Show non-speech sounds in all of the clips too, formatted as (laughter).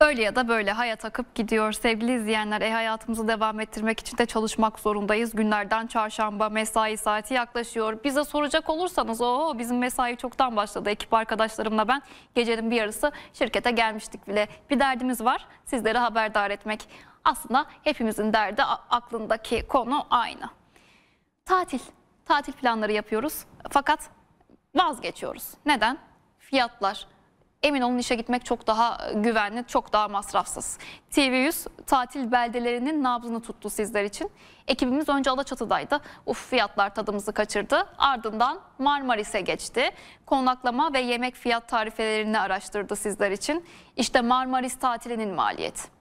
Öyle ya da böyle hayat akıp gidiyor. Sevgili izleyenler, e-hayatımızı devam ettirmek için de çalışmak zorundayız. Günlerden çarşamba mesai saati yaklaşıyor. Bize soracak olursanız, o bizim mesai çoktan başladı. Ekip arkadaşlarımla ben gecenin bir yarısı şirkete gelmiştik bile. Bir derdimiz var, sizleri haberdar etmek. Aslında hepimizin derdi aklındaki konu aynı. Tatil, tatil planları yapıyoruz fakat vazgeçiyoruz. Neden? Fiyatlar, Emin olun işe gitmek çok daha e, güvenli, çok daha masrafsız. TV100 tatil beldelerinin nabzını tuttu sizler için. Ekibimiz önce Alaçatı'daydı. Uf fiyatlar tadımızı kaçırdı. Ardından Marmaris'e geçti. Konaklama ve yemek fiyat tarifelerini araştırdı sizler için. İşte Marmaris tatilinin maliyeti.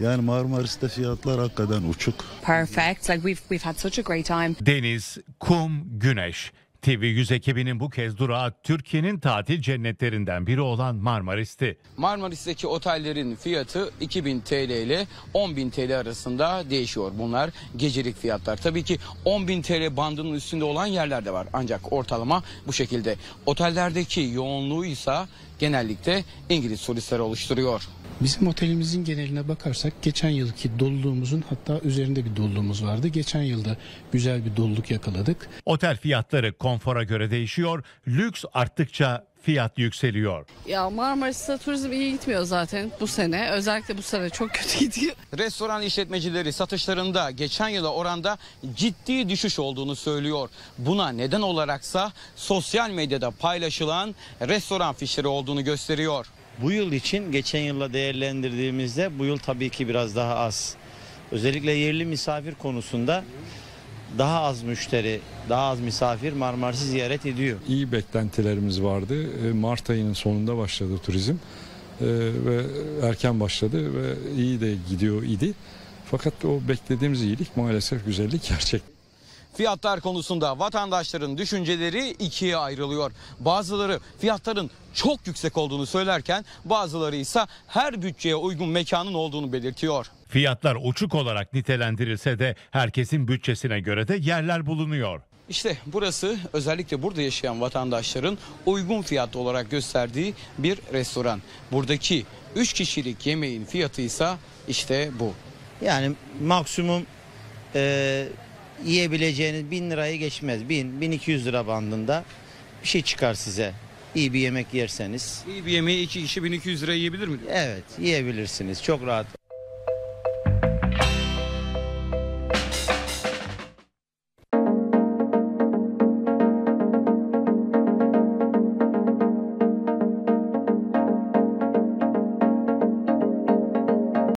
Yani Marmaris'te fiyatlar hakikaten uçuk. Perfect. Like we've we've had such a great time. Deniz, kum, güneş. TV 100 ekibinin bu kez durağı Türkiye'nin tatil cennetlerinden biri olan Marmaris'ti. Marmaris'teki otellerin fiyatı 2000 TL ile 10.000 TL arasında değişiyor. Bunlar gecelik fiyatlar. Tabii ki 10.000 TL bandının üstünde olan yerler de var. Ancak ortalama bu şekilde. Otellerdeki yoğunluğu ise genellikle İngiliz solistler oluşturuyor. Bizim otelimizin geneline bakarsak geçen yılki doluluğumuzun hatta üzerinde bir doluluğumuz vardı. Geçen yılda güzel bir doluluk yakaladık. Otel fiyatları konfora göre değişiyor. Lüks arttıkça fiyat yükseliyor. Ya Marmaris'te turizm iyi gitmiyor zaten bu sene. Özellikle bu sene çok kötü (laughs) gidiyor. Restoran işletmecileri satışlarında geçen yıla oranda ciddi düşüş olduğunu söylüyor. Buna neden olaraksa sosyal medyada paylaşılan restoran fişleri olduğunu gösteriyor. Bu yıl için geçen yılla değerlendirdiğimizde bu yıl tabii ki biraz daha az. Özellikle yerli misafir konusunda daha az müşteri, daha az misafir Marmaris'i ziyaret ediyor. İyi beklentilerimiz vardı. E, Mart ayının sonunda başladı turizm e, ve erken başladı ve iyi de gidiyor idi. Fakat o beklediğimiz iyilik maalesef güzellik gerçek. Fiyatlar konusunda vatandaşların düşünceleri ikiye ayrılıyor. Bazıları fiyatların çok yüksek olduğunu söylerken bazıları ise her bütçeye uygun mekanın olduğunu belirtiyor. Fiyatlar uçuk olarak nitelendirilse de herkesin bütçesine göre de yerler bulunuyor. İşte burası özellikle burada yaşayan vatandaşların uygun fiyat olarak gösterdiği bir restoran. Buradaki 3 kişilik yemeğin fiyatı ise işte bu. Yani maksimum e, yiyebileceğiniz 1000 lirayı geçmez. 1000-1200 lira bandında bir şey çıkar size. İyi bir yemek yerseniz. İyi bir yemeği iki kişi 1200 lira yiyebilir mi? Evet yiyebilirsiniz çok rahat.